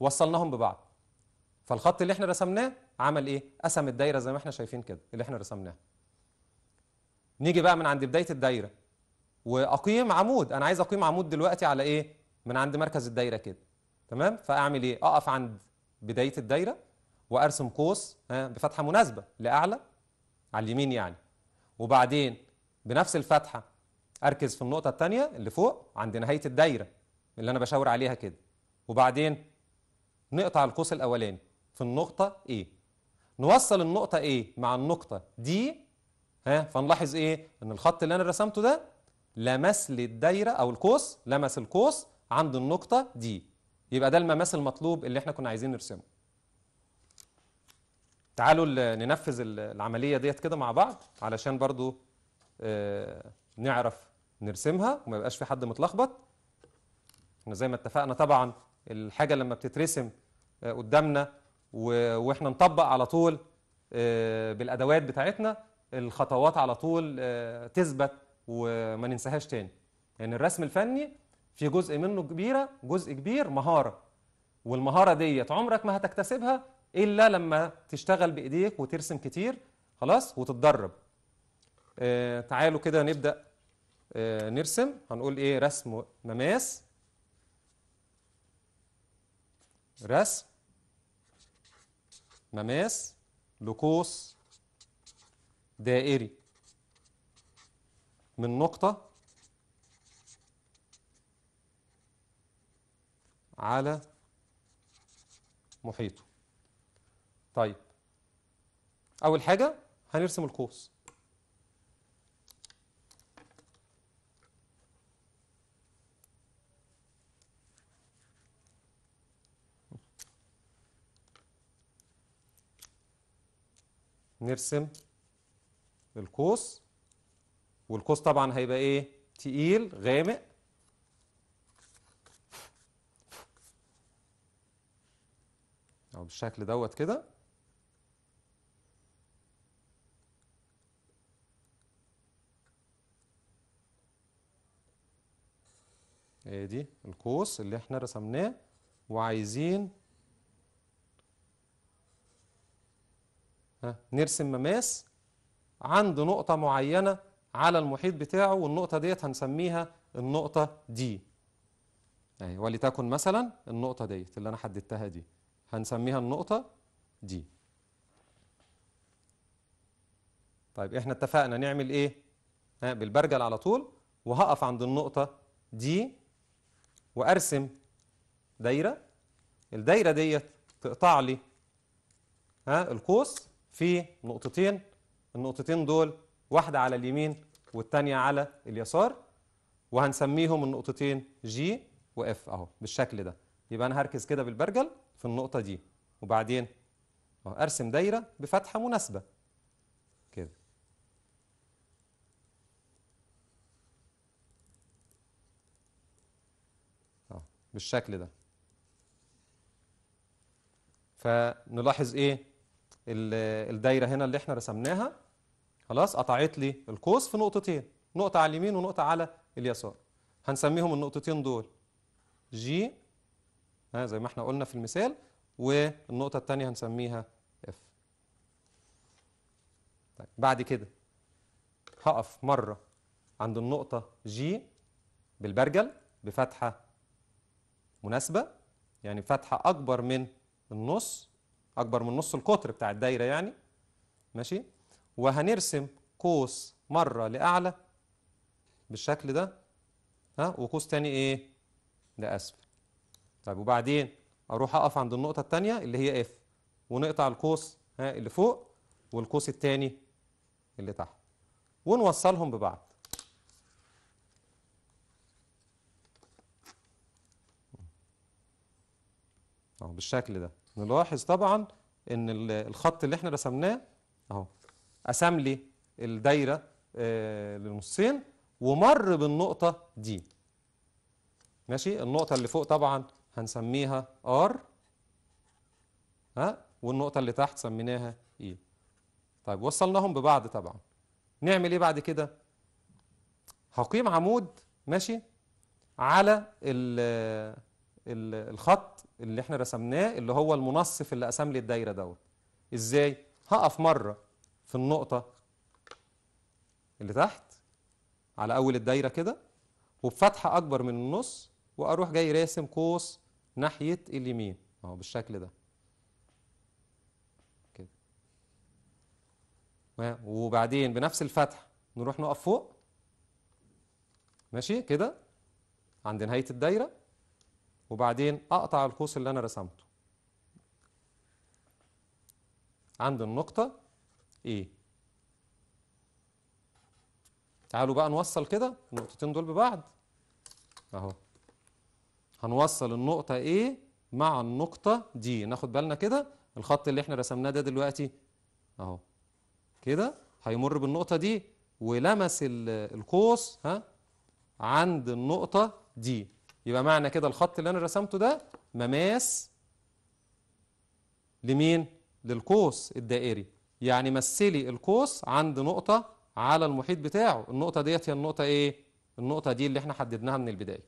وصلناهم ببعض فالخط اللي احنا رسمناه عمل ايه قسم الدايره زي ما احنا شايفين كده اللي احنا رسمناها نيجي بقى من عند بدايه الدايره واقيم عمود انا عايز اقيم عمود دلوقتي على ايه من عند مركز الدايره كده تمام فاعمل ايه اقف عند بدايه الدايره وارسم قوس بفتحه مناسبه لاعلى على اليمين يعني وبعدين بنفس الفتحه اركز في النقطه الثانيه اللي فوق عند نهايه الدايره اللي انا بشاور عليها كده وبعدين نقطع القوس الاولاني في النقطه ايه نوصل النقطة A إيه؟ مع النقطة D ها فنلاحظ إيه إن الخط اللي أنا رسمته ده لمس للدايرة أو القوس لمس القوس عند النقطة D يبقى ده المماس المطلوب اللي إحنا كنا عايزين نرسمه تعالوا ننفذ العملية ديت كده مع بعض علشان برضو آه، نعرف نرسمها وما يبقاش في حد متلخبط احنا زي ما اتفقنا طبعا الحاجة لما بتترسم آه، قدامنا واحنا نطبق على طول آه، بالادوات بتاعتنا الخطوات على طول آه، تثبت وما ننساهاش تاني لان يعني الرسم الفني في جزء منه كبيره جزء كبير مهاره والمهاره ديت عمرك ما هتكتسبها الا لما تشتغل بايديك وترسم كتير خلاص وتتدرب آه تعالوا كده نبدا آه نرسم هنقول ايه رسم مماس رسم مماس لقوس دائري من نقطة على محيطه طيب أول حاجة هنرسم القوس نرسم القوس والقوس طبعا هيبقى ايه تقيل غامق او بالشكل دوت كده ادي إيه القوس اللي احنا رسمناه وعايزين نرسم مماس عند نقطة معينة على المحيط بتاعه والنقطة ديت هنسميها النقطة دي أي ولتكن مثلا النقطة ديت اللي أنا حددتها دي هنسميها النقطة دي طيب احنا اتفقنا نعمل ايه ها بالبرجل على طول وهقف عند النقطة دي وارسم دايرة الدايرة ديت تقطع لي ها القوس في نقطتين النقطتين دول واحدة على اليمين والتانية على اليسار وهنسميهم النقطتين جي واف اهو بالشكل ده يبقى انا هركز كده بالبرجل في النقطة دي وبعدين ارسم دايرة بفتحة مناسبة كده بالشكل ده فنلاحظ ايه الدايره هنا اللي احنا رسمناها خلاص قطعت لي القوس في نقطتين نقطه على اليمين ونقطه على اليسار هنسميهم النقطتين دول جي ها زي ما احنا قلنا في المثال والنقطه الثانيه هنسميها اف طيب بعد كده هقف مره عند النقطه جي بالبرجل بفتحه مناسبه يعني فتحه اكبر من النص اكبر من نص القطر بتاع الدايره يعني ماشي وهنرسم قوس مره لاعلى بالشكل ده ها وقوس تاني ايه لاسفل طيب وبعدين اروح اقف عند النقطه الثانيه اللي هي اف ونقطع القوس ها اللي فوق والقوس الثاني اللي تحت ونوصلهم ببعض اهو بالشكل ده نلاحظ طبعا ان الخط اللي احنا رسمناه اهو قسم لي الدايره آه، لنصين ومر بالنقطه دي ماشي النقطه اللي فوق طبعا هنسميها ار ها والنقطه اللي تحت سميناها اي e. طيب وصلناهم ببعض طبعا نعمل ايه بعد كده هقيم عمود ماشي على الـ الـ الخط اللي احنا رسمناه اللي هو المنصف اللي قسم لي الدايره دوت ازاي هقف مره في النقطه اللي تحت على اول الدايره كده وبفتحه اكبر من النص واروح جاي راسم قوس ناحيه اليمين اهو بالشكل ده كده وبعدين بنفس الفتح نروح نقف فوق ماشي كده عند نهايه الدايره وبعدين اقطع القوس اللي انا رسمته عند النقطة A تعالوا بقى نوصل كده النقطتين دول ببعض اهو هنوصل النقطة A مع النقطة D ناخد بالنا كده الخط اللي احنا رسمناه ده دلوقتي اهو كده هيمر بالنقطة دي ولمس القوس ها عند النقطة دي يبقى معنى كده الخط اللي انا رسمته ده مماس لمين للقوس الدائري يعني مثلي القوس عند نقطة على المحيط بتاعه النقطة ديت هي النقطة ايه النقطة دي اللي احنا حددناها من البداية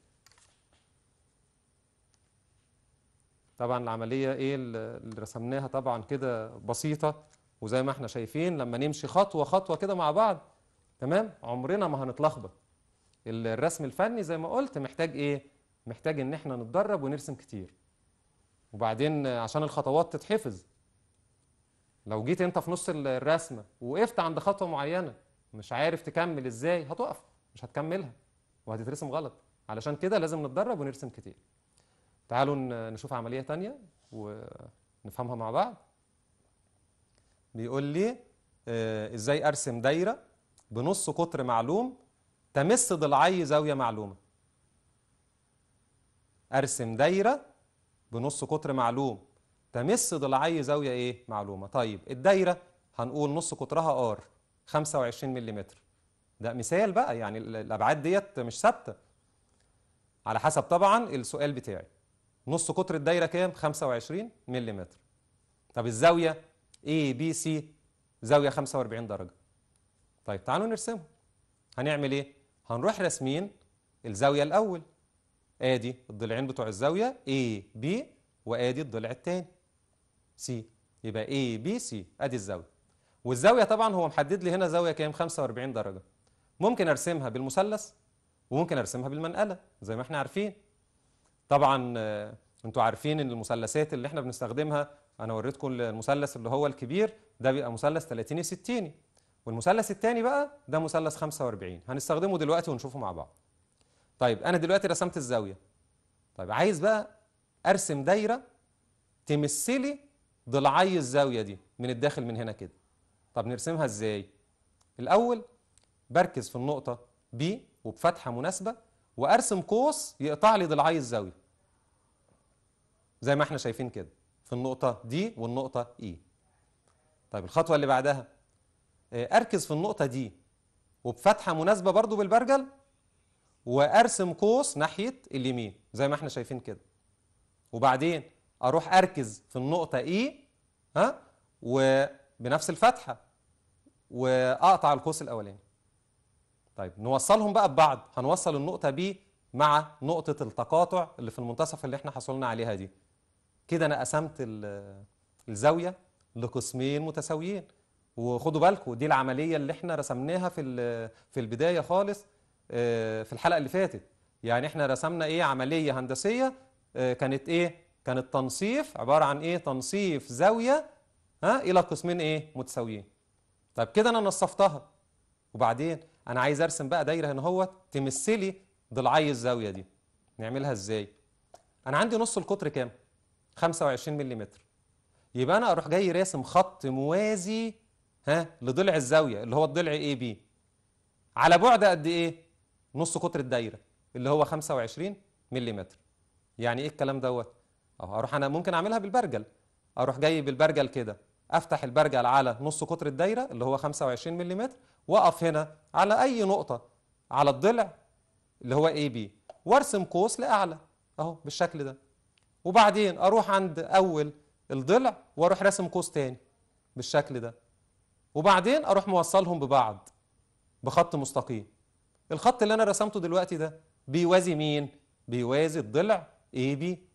طبعا العملية ايه اللي رسمناها طبعا كده بسيطة وزي ما احنا شايفين لما نمشي خطوة خطوة كده مع بعض تمام عمرنا ما هنتلخبط الرسم الفني زي ما قلت محتاج ايه محتاج ان احنا نتدرب ونرسم كتير وبعدين عشان الخطوات تتحفظ لو جيت انت في نص الرسمه ووقفت عند خطوه معينه مش عارف تكمل ازاي هتقف مش هتكملها وهتترسم غلط علشان كده لازم نتدرب ونرسم كتير تعالوا نشوف عمليه تانية ونفهمها مع بعض بيقول لي آه، ازاي ارسم دايره بنص قطر معلوم تمس ضلعي زاويه معلومه ارسم دايره بنص قطر معلوم تمس ضلعي زاويه ايه معلومه طيب الدايره هنقول نص قطرها ار 25 ملم ده مثال بقى يعني الابعاد ديت مش ثابته على حسب طبعا السؤال بتاعي نص قطر الدايره كام 25 ملم طب الزاويه اي بي سي زاويه 45 درجه طيب تعالوا نرسمها هنعمل ايه هنروح راسمين الزاويه الاول ادي الضلعين بتوع الزاويه اي بي وادي الضلع الثاني سي يبقى اي بي سي ادي الزاويه والزاويه طبعا هو محدد لي هنا زاويه كام 45 درجه ممكن ارسمها بالمثلث وممكن ارسمها بالمنقله زي ما احنا عارفين طبعا آه، انتوا عارفين ان المثلثات اللي احنا بنستخدمها انا وريتكم المثلث اللي هو الكبير ده بيبقى مثلث 30 60 والمثلث الثاني بقى ده مثلث 45 هنستخدمه دلوقتي ونشوفه مع بعض طيب انا دلوقتي رسمت الزاويه طيب عايز بقى ارسم دايره تمثلي ضلعي الزاويه دي من الداخل من هنا كده طب نرسمها ازاي الاول بركز في النقطه B وبفتحه مناسبه وارسم قوس يقطع لي ضلعي الزاويه زي ما احنا شايفين كده في النقطه دي والنقطه E طيب الخطوه اللي بعدها آه، اركز في النقطه دي وبفتحه مناسبه برضو بالبرجل وارسم قوس ناحيه اليمين زي ما احنا شايفين كده وبعدين اروح اركز في النقطه اي e، ها وبنفس الفتحه واقطع القوس الاولاني طيب نوصلهم بقى ببعض هنوصل النقطه ب مع نقطه التقاطع اللي في المنتصف اللي احنا حصلنا عليها دي كده انا قسمت الزاويه لقسمين متساويين وخدوا بالكم دي العمليه اللي احنا رسمناها في في البدايه خالص آه، في الحلقه اللي فاتت يعني احنا رسمنا ايه عمليه هندسيه آه، كانت ايه كانت تنصيف عباره عن ايه تنصيف زاويه ها الى قسمين ايه متساويين طب كده انا نصفتها وبعدين انا عايز ارسم بقى دايره هنا هو تمثلي ضلعي الزاويه دي نعملها ازاي انا عندي نص القطر كام 25 ملم يبقى انا اروح جاي راسم خط موازي ها لضلع الزاويه اللي هو الضلع اي بي على بعد قد ايه نص قطر الدايره اللي هو 25 ملم يعني ايه الكلام دوت اهو اروح انا ممكن اعملها بالبرجل اروح جاي بالبرجل كده افتح البرجل على نص قطر الدايره اللي هو 25 ملم واقف هنا على اي نقطه على الضلع اللي هو اي بي وارسم قوس لاعلى اهو بالشكل ده وبعدين اروح عند اول الضلع واروح راسم قوس تاني بالشكل ده وبعدين اروح موصلهم ببعض بخط مستقيم الخط اللي انا رسمته دلوقتي ده بيوازي مين بيوازي الضلع اي بي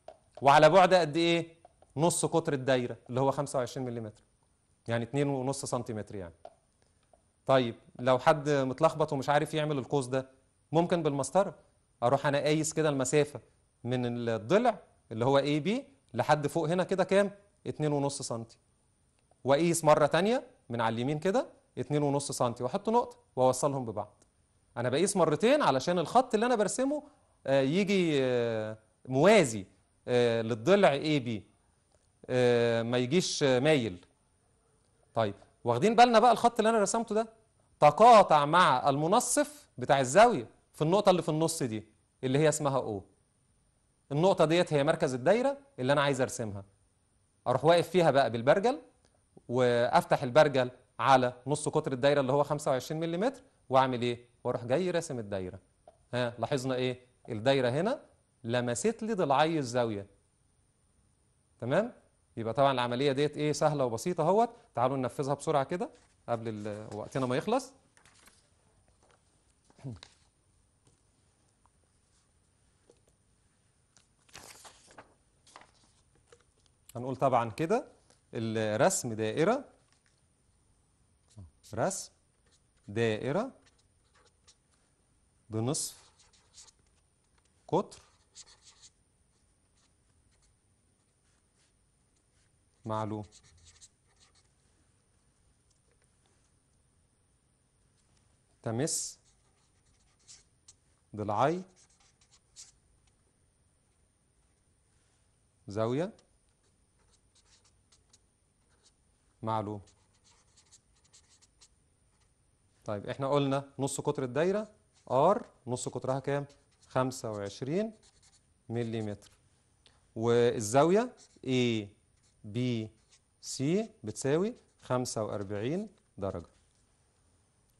وعلى بعد قد ايه نص قطر الدايره اللي هو 25 ملم يعني 2.5 سم يعني طيب لو حد متلخبط ومش عارف يعمل القوس ده ممكن بالمسطره اروح انا قايس كده المسافه من الضلع اللي هو اي بي لحد فوق هنا كده كام 2.5 سم واقيس مره ثانيه من على اليمين كده 2.5 سم واحط نقطه واوصلهم ببعض انا بقيس مرتين علشان الخط اللي انا برسمه آه، يجي آه، موازي آه، للضلع اي بي ما يجيش مايل طيب واخدين بالنا بقى الخط اللي انا رسمته ده تقاطع مع المنصف بتاع الزاويه في النقطه اللي في النص دي اللي هي اسمها او النقطه ديت هي مركز الدايره اللي انا عايز ارسمها اروح واقف فيها بقى بالبرجل وافتح البرجل على نص قطر الدايره اللي هو 25 ملم واعمل ايه واروح جاي راسم الدايره ها لاحظنا ايه الدايره هنا لمست لي ضلعي الزاويه تمام يبقى طبعا العمليه ديت ايه سهله وبسيطه اهوت تعالوا ننفذها بسرعه كده قبل وقتنا ما يخلص هنقول طبعا كده الرسم دائره رسم دائره بنصف قطر معلوم تمس ضلعي زاوية معلوم طيب احنا قلنا نص قطر الدايرة ار نص قطرها كام 25 ملم والزاويه اي بي سي بتساوي 45 درجه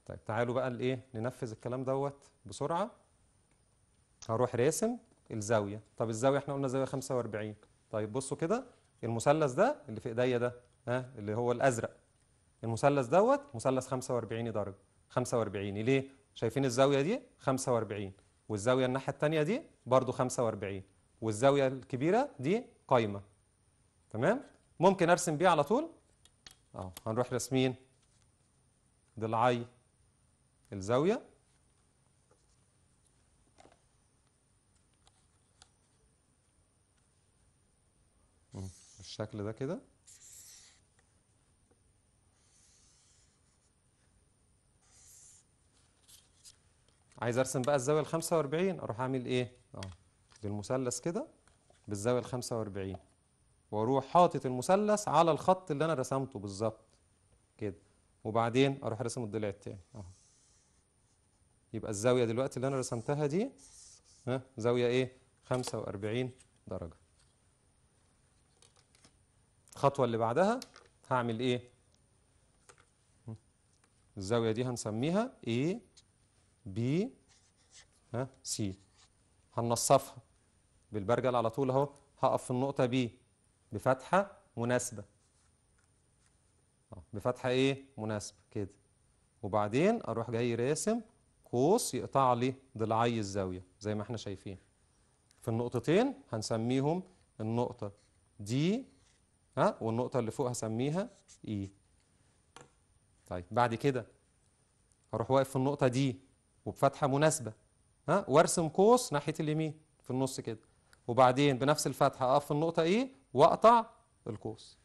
طيب تعالوا بقى لايه ننفذ الكلام دوت بسرعه هروح راسم الزاويه طب الزاويه احنا قلنا زاويه 45 طيب بصوا كده المثلث ده اللي في ايديا ده ها اللي هو الازرق المثلث دوت مثلث 45 درجه 45 ليه شايفين الزاوية دي 45 والزاوية الناحية التانية دي برضو 45 والزاوية الكبيرة دي قايمة تمام ممكن أرسم بيه على طول أهو هنروح رسمين ضلعي الزاوية بالشكل ده كده عايز ارسم بقى الزاويه ال 45 اروح اعمل ايه اه بالمثلث كده بالزاويه ال 45 واروح حاطط المثلث على الخط اللي انا رسمته بالظبط كده وبعدين اروح ارسم الضلع الثاني اهو يبقى الزاويه دلوقتي اللي انا رسمتها دي ها زاويه ايه 45 درجه الخطوه اللي بعدها هعمل ايه الزاويه دي هنسميها ايه بي ها سي هنصفها بالبرجل على طول اهو هقف في النقطه بي بفتحه مناسبه آه، بفتحه ايه مناسبه كده وبعدين اروح جاي راسم قوس يقطع لي ضلعي الزاويه زي ما احنا شايفين في النقطتين هنسميهم النقطه دي ها والنقطه اللي فوق هسميها اي طيب بعد كده اروح واقف في النقطه دي وبفتحة مناسبة ها وارسم قوس ناحية اليمين في النص كده وبعدين بنفس الفتحة أقف في النقطة إيه وأقطع القوس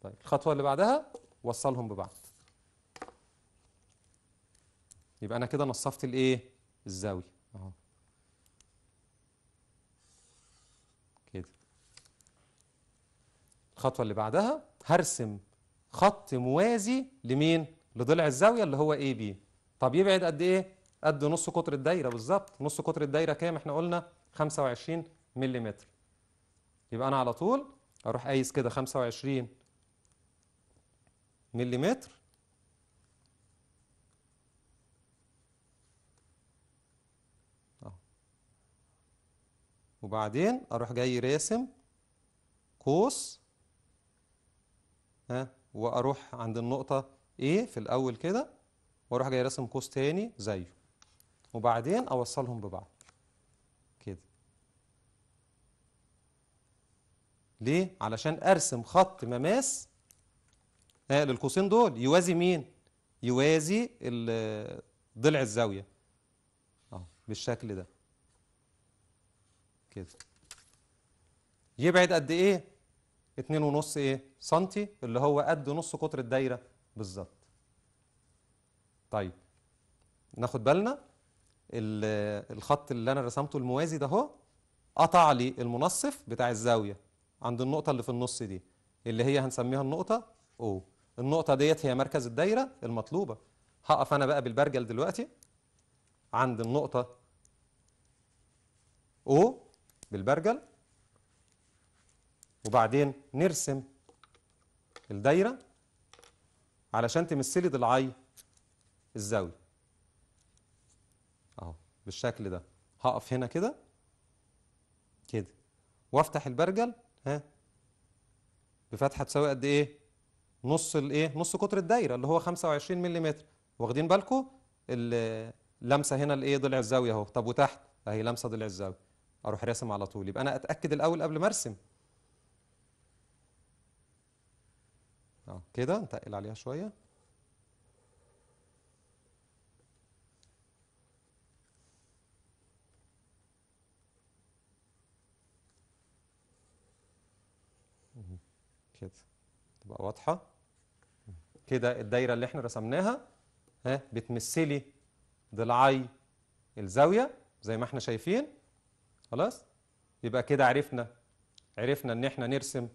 طيب الخطوة اللي بعدها وصلهم ببعض يبقى أنا كده نصفت الإيه الزاوية أهو كده الخطوة اللي بعدها هرسم خط موازي لمين لضلع الزاوية اللي هو AB طب يبعد قد إيه قد نص قطر الدايره بالظبط نص قطر الدايره كام احنا قلنا 25 ملم يبقى انا على طول اروح قايس كده 25 ملم وبعدين اروح جاي راسم قوس ها واروح عند النقطه ايه في الاول كده واروح جاي راسم قوس تاني زيه وبعدين اوصلهم ببعض كده ليه علشان ارسم خط مماس آه للقوسين دول يوازي مين يوازي ضلع الزاويه اهو بالشكل ده كده يبعد قد ايه اتنين ونص ايه سنتي اللي هو قد نص قطر الدايره بالظبط طيب ناخد بالنا الخط اللي انا رسمته الموازي ده اهو قطع لي المنصف بتاع الزاويه عند النقطه اللي في النص دي اللي هي هنسميها النقطه او النقطه ديت هي مركز الدايره المطلوبه هقف انا بقى بالبرجل دلوقتي عند النقطه او بالبرجل وبعدين نرسم الدايره علشان تمثلي ضلعي الزاويه بالشكل ده هقف هنا كده كده وافتح البرجل ها بفتحه تساوي قد ايه نص الايه نص قطر الدايره اللي هو 25 ملم واخدين بالكم اللمسه هنا الايه ضلع الزاويه اهو طب وتحت اهي لمسه ضلع الزاويه اروح راسم على طول يبقى انا اتاكد الاول قبل ما ارسم اه كده انتقل عليها شويه تبقى واضحه كده الدايره اللي احنا رسمناها ها بتمثلي ضلعي الزاويه زي ما احنا شايفين خلاص يبقى كده عرفنا عرفنا ان احنا نرسم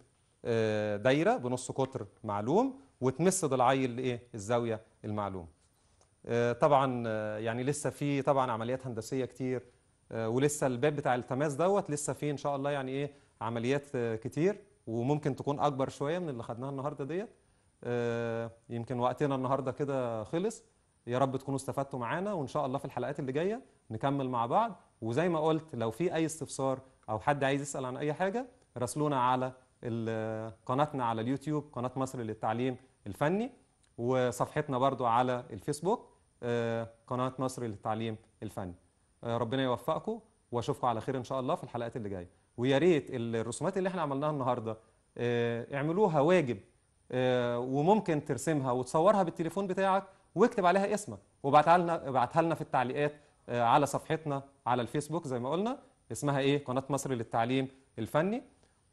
آه، دايره بنص قطر معلوم وتمس ضلعي الايه الزاويه المعلوم آه، طبعا آه، يعني لسه في طبعا عمليات هندسيه كتير ولسه الباب بتاع التماس دوت لسه فيه ان شاء الله يعني ايه عمليات كتير وممكن تكون اكبر شويه من اللي خدناها النهارده ديت آه، يمكن وقتنا النهارده كده خلص يا رب تكونوا استفدتوا معانا وان شاء الله في الحلقات اللي جايه نكمل مع بعض وزي ما قلت لو في اي استفسار او حد عايز يسال عن اي حاجه راسلونا على قناتنا على اليوتيوب قناه مصر للتعليم الفني وصفحتنا برضو على الفيسبوك آه، قناه مصر للتعليم الفني آه، ربنا يوفقكم واشوفكم على خير ان شاء الله في الحلقات اللي جايه ويا ريت الرسومات اللي احنا عملناها النهارده آه، اعملوها واجب آه، وممكن ترسمها وتصورها بالتليفون بتاعك واكتب عليها اسمك وابعتها لنا ابعتها لنا في التعليقات آه، على صفحتنا على الفيسبوك زي ما قلنا اسمها ايه قناه مصر للتعليم الفني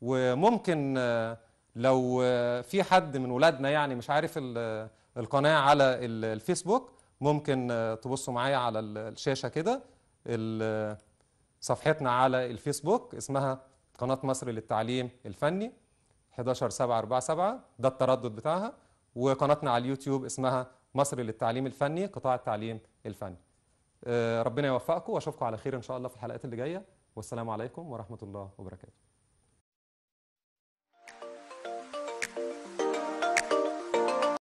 وممكن لو في حد من ولادنا يعني مش عارف القناه على الفيسبوك ممكن تبصوا معايا على الشاشه كده صفحتنا على الفيسبوك اسمها قناة مصر للتعليم الفني 11747 ده التردد بتاعها وقناتنا على اليوتيوب اسمها مصر للتعليم الفني قطاع التعليم الفني آه، ربنا يوفقكم واشوفكم على خير ان شاء الله في الحلقات اللي جايه والسلام عليكم ورحمه الله وبركاته